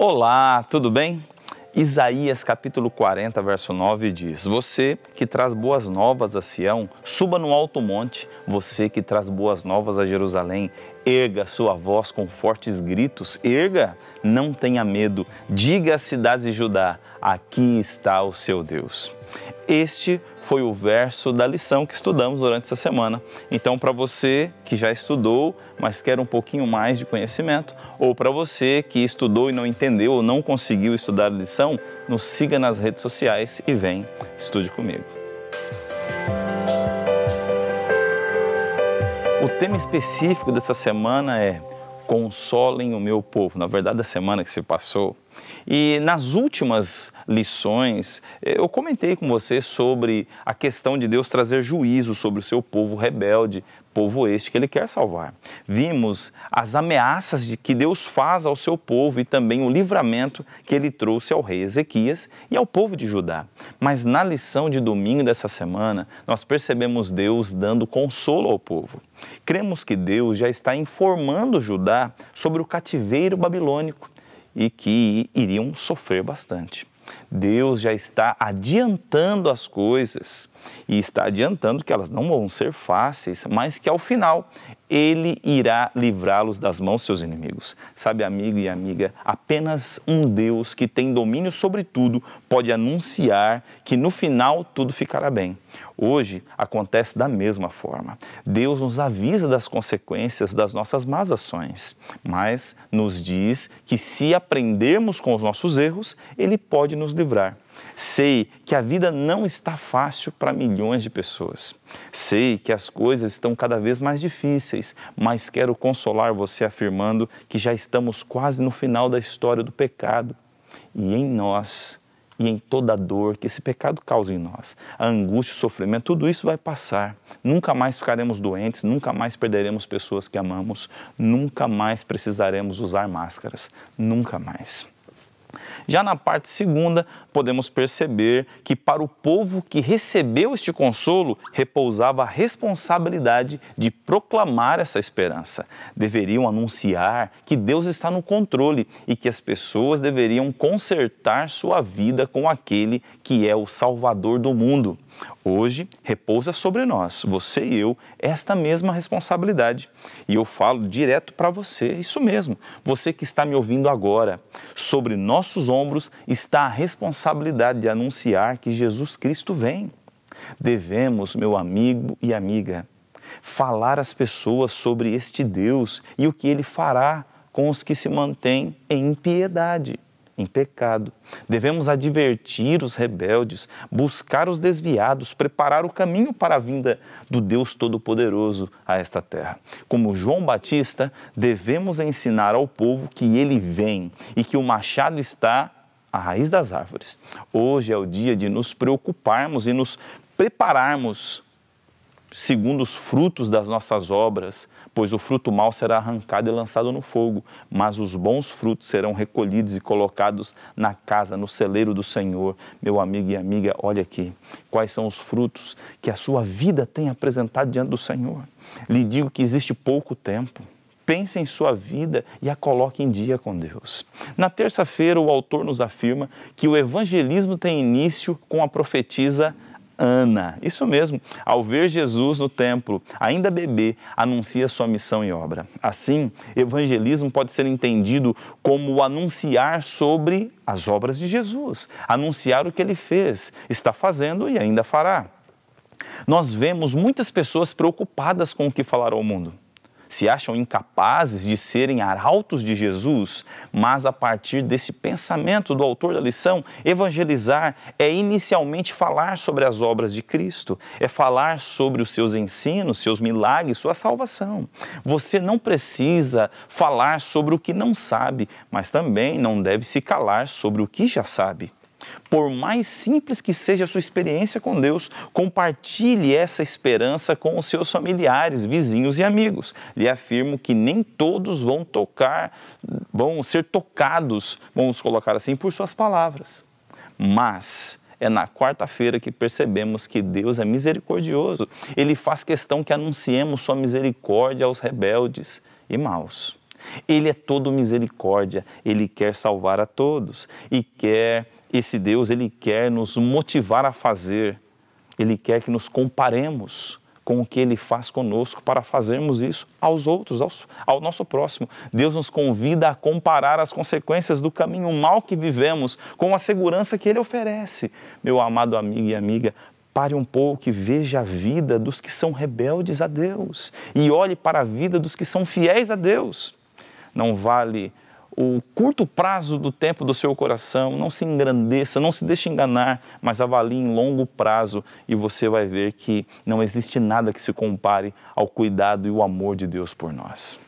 Olá, tudo bem? Isaías capítulo 40, verso 9 diz: Você que traz boas novas a Sião, suba no alto monte, você que traz boas novas a Jerusalém, erga sua voz com fortes gritos, erga, não tenha medo, diga às cidades de Judá: aqui está o seu Deus. Este foi o verso da lição que estudamos durante essa semana. Então, para você que já estudou, mas quer um pouquinho mais de conhecimento, ou para você que estudou e não entendeu ou não conseguiu estudar a lição, nos siga nas redes sociais e vem estude comigo. O tema específico dessa semana é Consolem o meu povo. Na verdade, a semana que se passou, e nas últimas lições, eh, eu comentei com você sobre a questão de Deus trazer juízo sobre o seu povo rebelde, povo este que ele quer salvar. Vimos as ameaças de que Deus faz ao seu povo e também o livramento que ele trouxe ao rei Ezequias e ao povo de Judá. Mas na lição de domingo dessa semana, nós percebemos Deus dando consolo ao povo. Cremos que Deus já está informando Judá sobre o cativeiro babilônico e que iriam sofrer bastante. Deus já está adiantando as coisas e está adiantando que elas não vão ser fáceis, mas que ao final ele irá livrá-los das mãos seus inimigos. Sabe, amigo e amiga, apenas um Deus que tem domínio sobre tudo pode anunciar que no final tudo ficará bem. Hoje acontece da mesma forma. Deus nos avisa das consequências das nossas más ações, mas nos diz que se aprendermos com os nossos erros, ele pode nos livrar. Sei que a vida não está fácil para milhões de pessoas. Sei que as coisas estão cada vez mais difíceis, mas quero consolar você afirmando que já estamos quase no final da história do pecado e em nós e em toda a dor que esse pecado causa em nós. A angústia, o sofrimento, tudo isso vai passar. Nunca mais ficaremos doentes, nunca mais perderemos pessoas que amamos, nunca mais precisaremos usar máscaras, nunca mais. Já na parte segunda, podemos perceber que para o povo que recebeu este consolo repousava a responsabilidade de proclamar essa esperança. Deveriam anunciar que Deus está no controle e que as pessoas deveriam consertar sua vida com aquele que é o Salvador do mundo. Hoje repousa sobre nós, você e eu, esta mesma responsabilidade. E eu falo direto para você, isso mesmo, você que está me ouvindo agora, sobre nós nossos ombros está a responsabilidade de anunciar que Jesus Cristo vem. Devemos, meu amigo e amiga, falar às pessoas sobre este Deus e o que ele fará com os que se mantêm em impiedade em pecado. Devemos advertir os rebeldes, buscar os desviados, preparar o caminho para a vinda do Deus Todo-Poderoso a esta terra. Como João Batista, devemos ensinar ao povo que ele vem e que o machado está à raiz das árvores. Hoje é o dia de nos preocuparmos e nos prepararmos segundo os frutos das nossas obras, pois o fruto mau será arrancado e lançado no fogo, mas os bons frutos serão recolhidos e colocados na casa, no celeiro do Senhor. Meu amigo e amiga, olha aqui, quais são os frutos que a sua vida tem apresentado diante do Senhor. Lhe digo que existe pouco tempo. Pense em sua vida e a coloque em dia com Deus. Na terça-feira, o autor nos afirma que o evangelismo tem início com a profetisa Ana. Isso mesmo, ao ver Jesus no templo, ainda bebê, anuncia sua missão e obra. Assim, evangelismo pode ser entendido como anunciar sobre as obras de Jesus, anunciar o que ele fez, está fazendo e ainda fará. Nós vemos muitas pessoas preocupadas com o que falar ao mundo se acham incapazes de serem arautos de Jesus, mas a partir desse pensamento do autor da lição, evangelizar é inicialmente falar sobre as obras de Cristo, é falar sobre os seus ensinos, seus milagres, sua salvação. Você não precisa falar sobre o que não sabe, mas também não deve se calar sobre o que já sabe. Por mais simples que seja a sua experiência com Deus, compartilhe essa esperança com os seus familiares, vizinhos e amigos. Lhe afirmo que nem todos vão tocar, vão ser tocados, vamos colocar assim, por suas palavras. Mas é na quarta-feira que percebemos que Deus é misericordioso. Ele faz questão que anunciemos sua misericórdia aos rebeldes e maus. Ele é todo misericórdia, ele quer salvar a todos e quer esse Deus, ele quer nos motivar a fazer, ele quer que nos comparemos com o que ele faz conosco para fazermos isso aos outros, aos, ao nosso próximo. Deus nos convida a comparar as consequências do caminho mal que vivemos com a segurança que ele oferece. Meu amado amigo e amiga, pare um pouco e veja a vida dos que são rebeldes a Deus e olhe para a vida dos que são fiéis a Deus. Não vale o curto prazo do tempo do seu coração, não se engrandeça, não se deixe enganar, mas avalie em longo prazo e você vai ver que não existe nada que se compare ao cuidado e o amor de Deus por nós.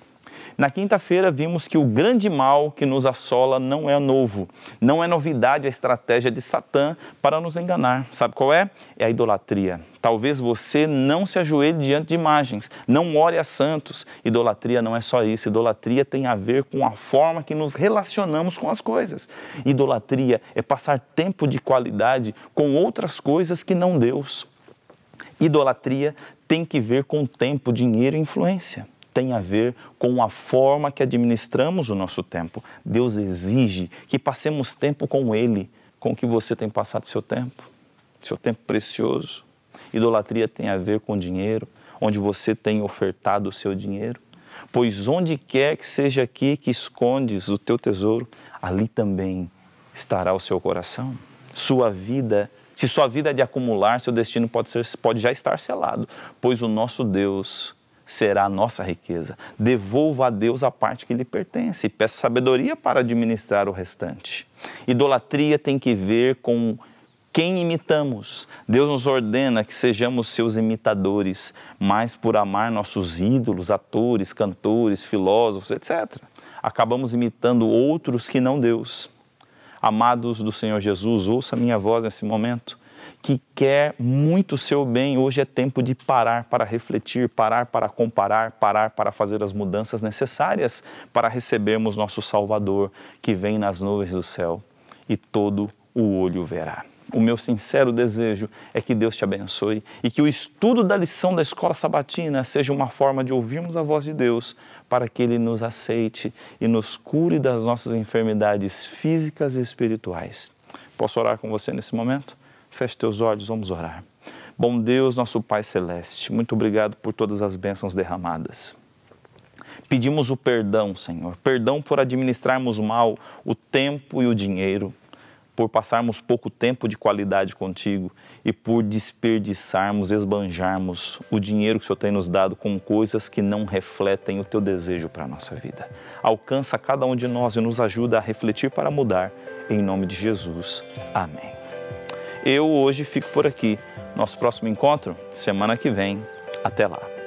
Na quinta-feira, vimos que o grande mal que nos assola não é novo, não é novidade a estratégia de Satã para nos enganar. Sabe qual é? É a idolatria. Talvez você não se ajoelhe diante de imagens, não ore a santos. Idolatria não é só isso. Idolatria tem a ver com a forma que nos relacionamos com as coisas. Idolatria é passar tempo de qualidade com outras coisas que não Deus. Idolatria tem que ver com tempo, dinheiro e influência tem a ver com a forma que administramos o nosso tempo. Deus exige que passemos tempo com Ele, com que você tem passado seu tempo, seu tempo precioso. Idolatria tem a ver com dinheiro, onde você tem ofertado o seu dinheiro. Pois onde quer que seja aqui que escondes o teu tesouro, ali também estará o seu coração. Sua vida, se sua vida é de acumular, seu destino pode, ser, pode já estar selado, pois o nosso Deus será a nossa riqueza. Devolva a Deus a parte que lhe pertence e peça sabedoria para administrar o restante. Idolatria tem que ver com quem imitamos. Deus nos ordena que sejamos seus imitadores, mas por amar nossos ídolos, atores, cantores, filósofos, etc., acabamos imitando outros que não Deus. Amados do Senhor Jesus, ouça minha voz nesse momento que quer muito o seu bem, hoje é tempo de parar para refletir, parar para comparar, parar para fazer as mudanças necessárias para recebermos nosso Salvador que vem nas nuvens do céu e todo o olho verá. O meu sincero desejo é que Deus te abençoe e que o estudo da lição da escola sabatina seja uma forma de ouvirmos a voz de Deus para que Ele nos aceite e nos cure das nossas enfermidades físicas e espirituais. Posso orar com você nesse momento? Feche teus olhos, vamos orar. Bom Deus, nosso Pai Celeste, muito obrigado por todas as bênçãos derramadas. Pedimos o perdão, Senhor, perdão por administrarmos mal o tempo e o dinheiro, por passarmos pouco tempo de qualidade contigo e por desperdiçarmos, esbanjarmos o dinheiro que o Senhor tem nos dado com coisas que não refletem o teu desejo para a nossa vida. Alcança cada um de nós e nos ajuda a refletir para mudar. Em nome de Jesus. Amém. Eu hoje fico por aqui. Nosso próximo encontro, semana que vem. Até lá.